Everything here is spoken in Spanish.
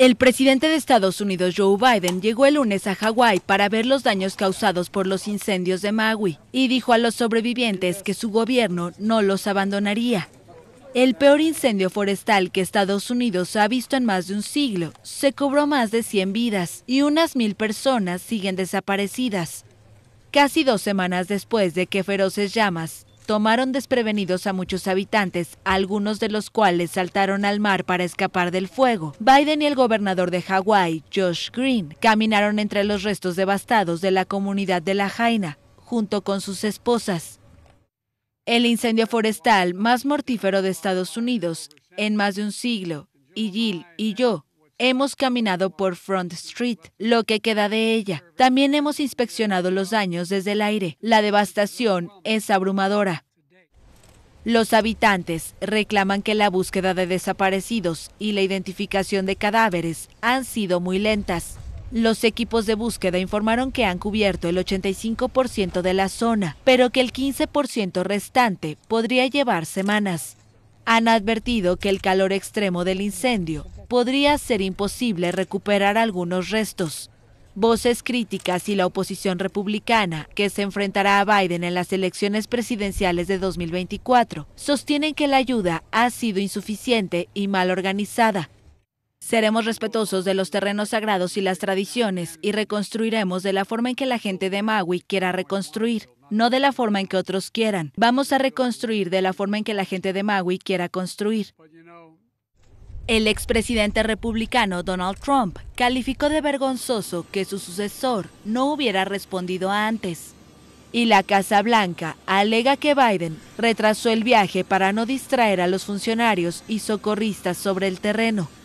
El presidente de Estados Unidos, Joe Biden, llegó el lunes a Hawái para ver los daños causados por los incendios de Maui y dijo a los sobrevivientes que su gobierno no los abandonaría. El peor incendio forestal que Estados Unidos ha visto en más de un siglo se cobró más de 100 vidas y unas mil personas siguen desaparecidas. Casi dos semanas después de que feroces llamas tomaron desprevenidos a muchos habitantes, algunos de los cuales saltaron al mar para escapar del fuego. Biden y el gobernador de Hawái, Josh Green, caminaron entre los restos devastados de la comunidad de La Jaina, junto con sus esposas. El incendio forestal más mortífero de Estados Unidos en más de un siglo, y Jill y yo Hemos caminado por Front Street, lo que queda de ella. También hemos inspeccionado los daños desde el aire. La devastación es abrumadora. Los habitantes reclaman que la búsqueda de desaparecidos y la identificación de cadáveres han sido muy lentas. Los equipos de búsqueda informaron que han cubierto el 85% de la zona, pero que el 15% restante podría llevar semanas. Han advertido que el calor extremo del incendio podría ser imposible recuperar algunos restos. Voces críticas y la oposición republicana, que se enfrentará a Biden en las elecciones presidenciales de 2024, sostienen que la ayuda ha sido insuficiente y mal organizada. Seremos respetuosos de los terrenos sagrados y las tradiciones y reconstruiremos de la forma en que la gente de Maui quiera reconstruir, no de la forma en que otros quieran. Vamos a reconstruir de la forma en que la gente de Maui quiera construir. El expresidente republicano Donald Trump calificó de vergonzoso que su sucesor no hubiera respondido antes. Y la Casa Blanca alega que Biden retrasó el viaje para no distraer a los funcionarios y socorristas sobre el terreno.